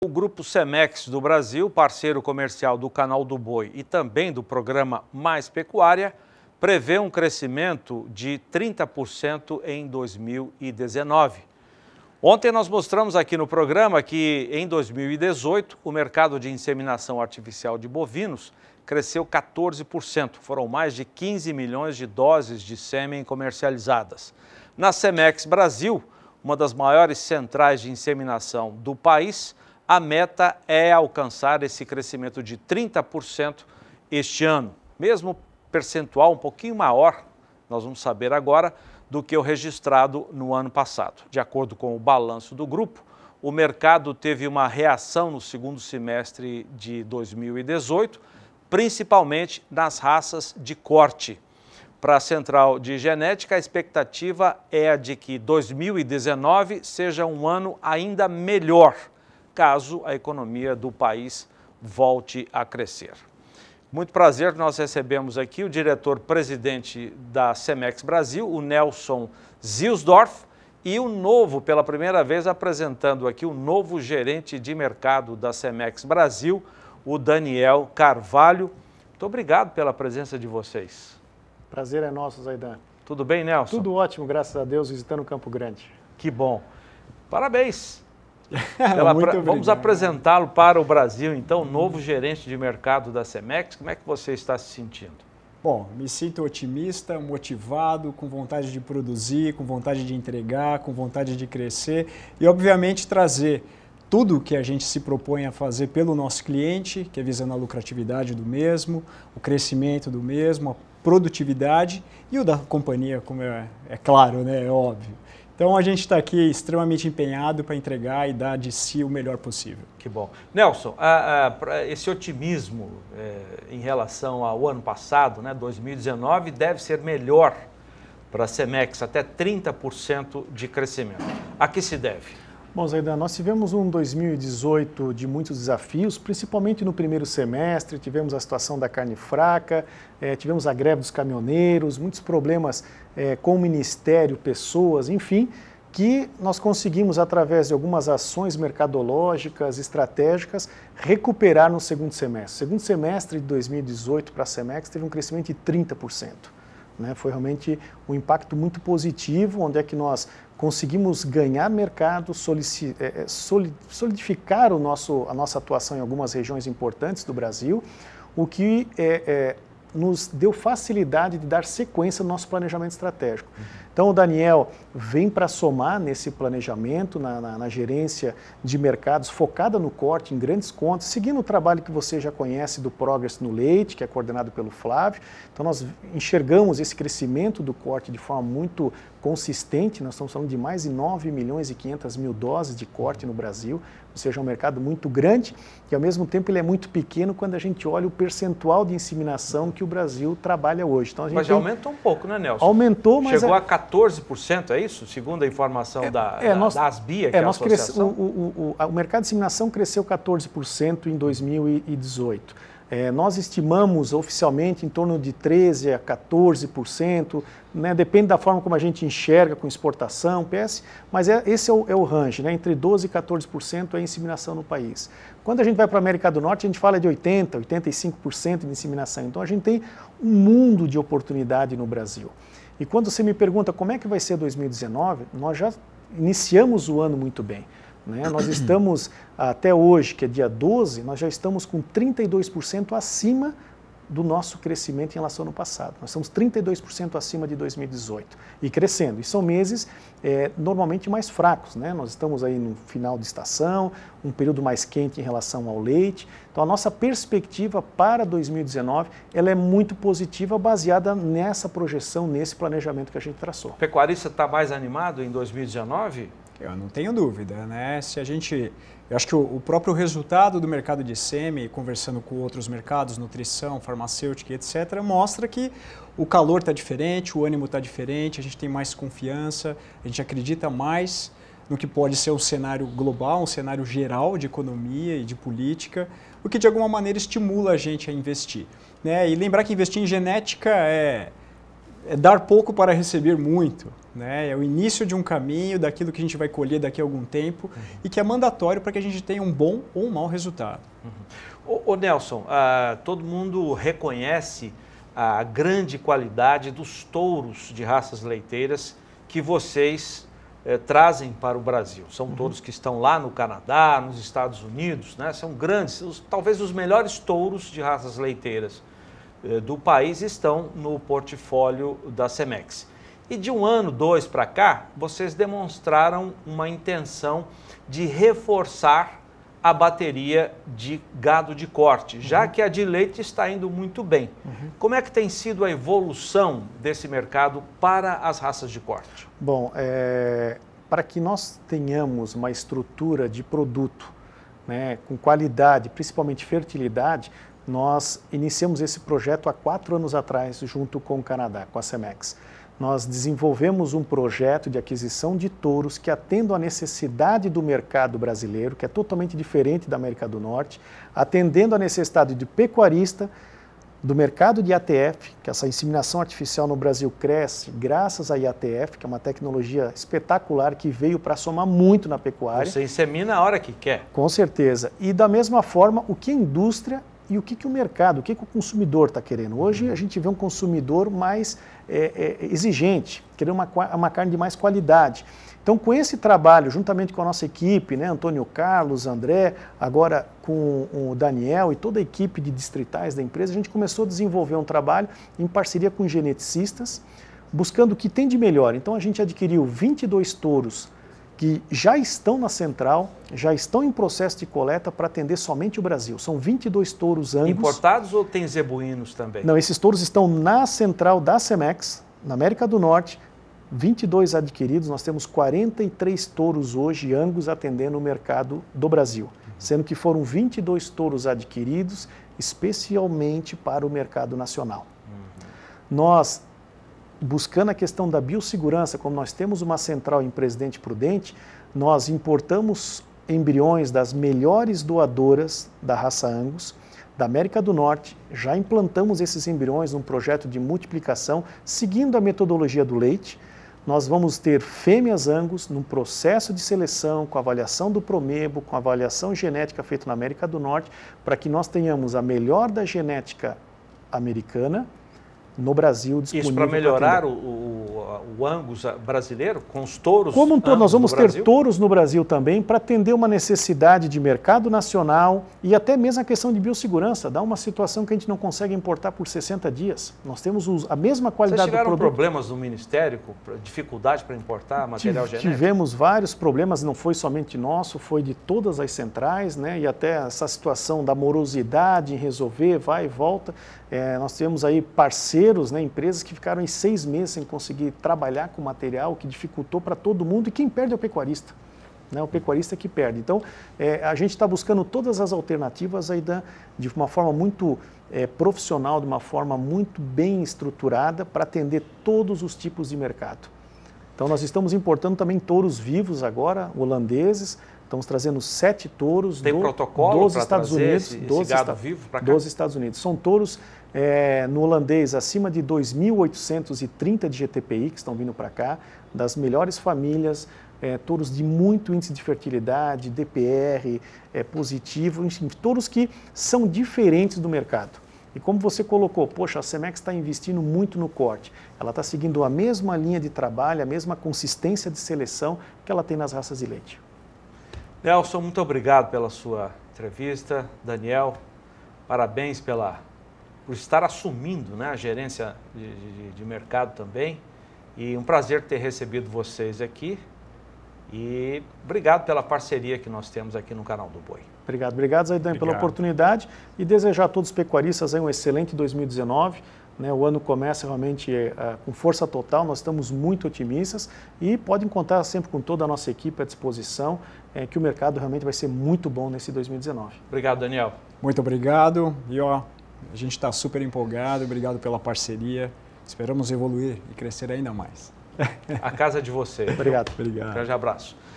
O Grupo Semex do Brasil, parceiro comercial do Canal do Boi e também do programa Mais Pecuária, prevê um crescimento de 30% em 2019. Ontem nós mostramos aqui no programa que em 2018 o mercado de inseminação artificial de bovinos cresceu 14%. Foram mais de 15 milhões de doses de sêmen comercializadas. Na Semex Brasil, uma das maiores centrais de inseminação do país, a meta é alcançar esse crescimento de 30% este ano, mesmo percentual um pouquinho maior, nós vamos saber agora, do que o registrado no ano passado. De acordo com o balanço do grupo, o mercado teve uma reação no segundo semestre de 2018, principalmente nas raças de corte. Para a Central de Genética, a expectativa é a de que 2019 seja um ano ainda melhor caso a economia do país volte a crescer. Muito prazer, nós recebemos aqui o diretor-presidente da Cemex Brasil, o Nelson Zilsdorf, e o novo, pela primeira vez, apresentando aqui o novo gerente de mercado da Cemex Brasil, o Daniel Carvalho. Muito obrigado pela presença de vocês. Prazer é nosso, Zaidan. Tudo bem, Nelson? Tudo ótimo, graças a Deus, visitando Campo Grande. Que bom. Parabéns. Pela, vamos apresentá-lo para o Brasil, então, novo gerente de mercado da Semex. Como é que você está se sentindo? Bom, me sinto otimista, motivado, com vontade de produzir, com vontade de entregar, com vontade de crescer e, obviamente, trazer tudo o que a gente se propõe a fazer pelo nosso cliente, que é visando a lucratividade do mesmo, o crescimento do mesmo, a produtividade e o da companhia, como é, é claro, né, é óbvio. Então a gente está aqui extremamente empenhado para entregar e dar de si o melhor possível. Que bom. Nelson, esse otimismo é, em relação ao ano passado, né, 2019, deve ser melhor para a Semex, até 30% de crescimento. A que se deve? Bom, Zaidan, nós tivemos um 2018 de muitos desafios, principalmente no primeiro semestre. Tivemos a situação da carne fraca, eh, tivemos a greve dos caminhoneiros, muitos problemas eh, com o ministério, pessoas, enfim, que nós conseguimos, através de algumas ações mercadológicas, estratégicas, recuperar no segundo semestre. Segundo semestre de 2018 para a Semex teve um crescimento de 30%. Né? Foi realmente um impacto muito positivo, onde é que nós conseguimos ganhar mercado, eh, eh, solidificar o nosso, a nossa atuação em algumas regiões importantes do Brasil, o que é, é, nos deu facilidade de dar sequência no nosso planejamento estratégico. Uhum. Então, o Daniel vem para somar nesse planejamento, na, na, na, gerência de mercados, focada no corte, em grandes contas, seguindo o trabalho que você já conhece do Progress no Leite, que é coordenado pelo Flávio. Então, nós enxergamos esse crescimento do corte de forma muito consistente. Nós estamos falando de mais de 9 milhões e 500 mil doses de corte no Brasil, ou seja, um mercado muito grande e, ao mesmo tempo, ele é muito pequeno quando a gente olha o percentual de inseminação que o Brasil trabalha hoje. Então, a gente mas já tem... aumentou um pouco, né, Nelson? Aumentou, mas... Chegou a 14%, é isso? Segundo a informação é, da, é, da, nós, da ASBIA, é, que é, é a nós associação. O, o, o, o, mercado de inseminação cresceu 14% em 2018. É, nós estimamos oficialmente em torno de 13% a 14%, né? depende da forma como a gente enxerga com exportação, PS, mas é, esse é o, é o range, né? entre 12% e 14% é a inseminação no país. Quando a gente vai para a América do Norte, a gente fala de 80%, 85% de inseminação, então a gente tem um mundo de oportunidade no Brasil. E quando você me pergunta como é que vai ser 2019, nós já iniciamos o ano muito bem. Né? Nós estamos, até hoje, que é dia 12, nós já estamos com 32% acima do nosso crescimento em relação ao passado. Nós estamos 32% acima de 2018 e crescendo. E são meses é, normalmente mais fracos, né? Nós estamos aí no final de estação, um período mais quente em relação ao leite. Então a nossa perspectiva para 2019 ela é muito positiva, baseada nessa projeção, nesse planejamento que a gente traçou. O pecuarista está mais animado em 2019? Eu não tenho dúvida, né? Se a gente eu acho que o, o próprio resultado do mercado de semi, conversando com outros mercados, nutrição, farmacêutica, etc., mostra que o calor está diferente, o ânimo está diferente, a gente tem mais confiança, a gente acredita mais no que pode ser um cenário global, um cenário geral de economia e de política, o que de alguma maneira estimula a gente a investir. Né? E lembrar que investir em genética é, é dar pouco para receber muito né? É o início de um caminho daquilo que a gente vai colher daqui a algum tempo uhum. e que é mandatório para que a gente tenha um bom ou um mau resultado. Uhum. Ô, Nelson, ah, todo mundo reconhece a grande qualidade dos touros de raças leiteiras que vocês eh, trazem para o Brasil. São uhum. touros que estão lá no Canadá, nos Estados Unidos, né? são grandes, os, talvez os melhores touros de raças leiteiras eh, do país estão no portfólio da Semex. E de um ano, dois para cá, vocês demonstraram uma intenção de reforçar a bateria de gado de corte, já uhum. que a de leite está indo muito bem. Uhum. Como é que tem sido a evolução desse mercado para as raças de corte? Bom, é, para que nós tenhamos uma estrutura de produto né, com qualidade, principalmente fertilidade, nós iniciamos esse projeto há quatro anos atrás, junto com o Canadá, com a Semex nós desenvolvemos um projeto de aquisição de touros que atendo à necessidade do mercado brasileiro, que é totalmente diferente da América do Norte, atendendo à necessidade do pecuarista, do mercado de IATF, que essa inseminação artificial no Brasil cresce graças à IATF, que é uma tecnologia espetacular que veio para somar muito na pecuária. Você insemina a hora que quer. Com certeza. E da mesma forma, o que a indústria e o que, que o mercado, o que, que o consumidor está querendo. Hoje a gente vê um consumidor mais é, é, exigente, querendo uma, uma carne de mais qualidade. Então, com esse trabalho, juntamente com a nossa equipe, né, Antônio Carlos, André, agora com o Daniel e toda a equipe de distritais da empresa, a gente começou a desenvolver um trabalho em parceria com geneticistas, buscando o que tem de melhor. Então, a gente adquiriu 22 touros que já estão na central, já estão em processo de coleta para atender somente o Brasil. São 22 touros angus. Importados ou tem zebuínos também? Não, esses touros estão na central da Semex, na América do Norte, 22 adquiridos, nós temos 43 touros hoje angus atendendo o mercado do Brasil, sendo que foram 22 touros adquiridos especialmente para o mercado nacional. Uhum. Nós buscando a questão da biossegurança, como nós temos uma central em Presidente Prudente, nós importamos embriões das melhores doadoras da raça Angus da América do Norte, já implantamos esses embriões num projeto de multiplicação seguindo a metodologia do leite. Nós vamos ter fêmeas angus num processo de seleção, com avaliação do promebo, com avaliação genética feita na América do Norte, para que nós tenhamos a melhor da genética americana, no Brasil disponível. Isso para melhorar o, o, o, Angus brasileiro com os touros? Como um touro nós vamos ter touros no Brasil também para atender uma necessidade de mercado nacional e até mesmo a questão de biossegurança. Dá uma situação que a gente não consegue importar por 60 dias. Nós temos os, a mesma qualidade Vocês tiveram do produto. problemas no Ministério, dificuldade para importar material Tive, genético? Tivemos vários problemas, não foi somente nosso, foi de todas as centrais né? e até essa situação da morosidade em resolver, vai e volta. É, nós tivemos aí parceiros, né, empresas que ficaram em seis meses sem conseguir trabalhar com material, que dificultou para todo mundo e quem perde é o pecuarista. Né, o pecuarista é que perde. Então, é, a gente está buscando todas as alternativas aí da, né, de uma forma muito é, profissional, de uma forma muito bem estruturada para atender todos os tipos de mercado. Então, nós estamos importando também touros vivos agora, holandeses, Estamos trazendo sete touros Tem do, protocolo dos Estados Unidos. Esse, esse 12 gado esta, vivo para cá? Dos Estados Unidos. São touros é, no holandês acima de 2.830 de GTPI que estão vindo para cá, das melhores famílias, é, touros de muito índice de fertilidade, DPR é, positivo, enfim, touros que são diferentes do mercado. E como você colocou, poxa, a Semex está investindo muito no corte. Ela está seguindo a mesma linha de trabalho, a mesma consistência de seleção que ela tem nas raças de leite. Nelson, muito obrigado pela sua entrevista. Daniel, parabéns pela por estar assumindo né, a gerência de, de, de mercado também. E um prazer ter recebido vocês aqui. E obrigado pela parceria que nós temos aqui no canal do Boi. Obrigado, obrigado Zaidan obrigado. pela oportunidade e desejar a todos os pecuaristas um excelente 2019. Né? O ano começa realmente uh, com força total, nós estamos muito otimistas e podem contar sempre com toda a nossa equipe à disposição, é, que o mercado realmente vai ser muito bom nesse 2019. Obrigado, Daniel. Muito obrigado e ó, a gente está super empolgado, obrigado pela parceria. Esperamos evoluir e crescer ainda mais. A casa de você. obrigado. Obrigado. Um grande abraço.